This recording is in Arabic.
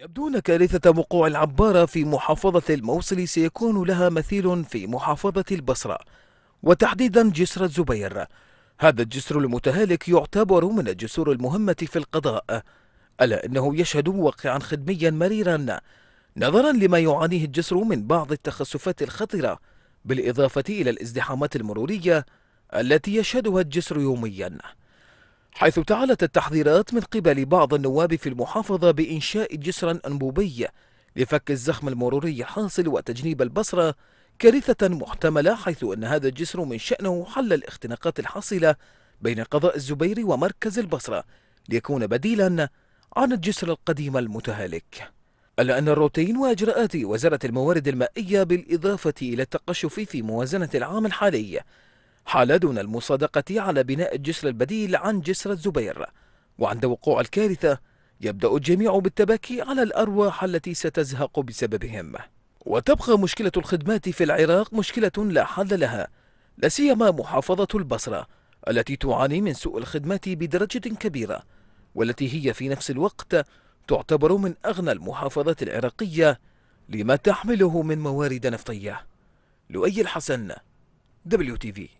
يبدو أن كارثة وقوع العبارة في محافظة الموصل سيكون لها مثيل في محافظة البصرة وتحديدا جسر الزبير هذا الجسر المتهالك يعتبر من الجسور المهمة في القضاء ألا إنه يشهد واقعا خدميا مريرا نظرا لما يعانيه الجسر من بعض التخسفات الخطرة بالإضافة إلى الازدحامات المرورية التي يشهدها الجسر يوميا حيث تعالت التحذيرات من قبل بعض النواب في المحافظة بإنشاء جسر أنبوبي لفك الزخم المروري الحاصل وتجنيب البصرة كارثة محتملة حيث أن هذا الجسر من شأنه حل الاختناقات الحاصلة بين قضاء الزبير ومركز البصرة ليكون بديلا عن الجسر القديم المتهالك إلا أن الروتين وإجراءات وزارة الموارد المائية بالإضافة إلى التقشف في موازنة العام الحالي حال دون المصادقة على بناء الجسر البديل عن جسر الزبير وعند وقوع الكارثة يبدأ الجميع بالتبكي على الأرواح التي ستزهق بسببهم وتبقى مشكلة الخدمات في العراق مشكلة لا حل لها لا سيما محافظة البصرة التي تعاني من سوء الخدمات بدرجة كبيرة والتي هي في نفس الوقت تعتبر من أغنى المحافظات العراقية لما تحمله من موارد نفطية لؤي الحسن دبليو تي في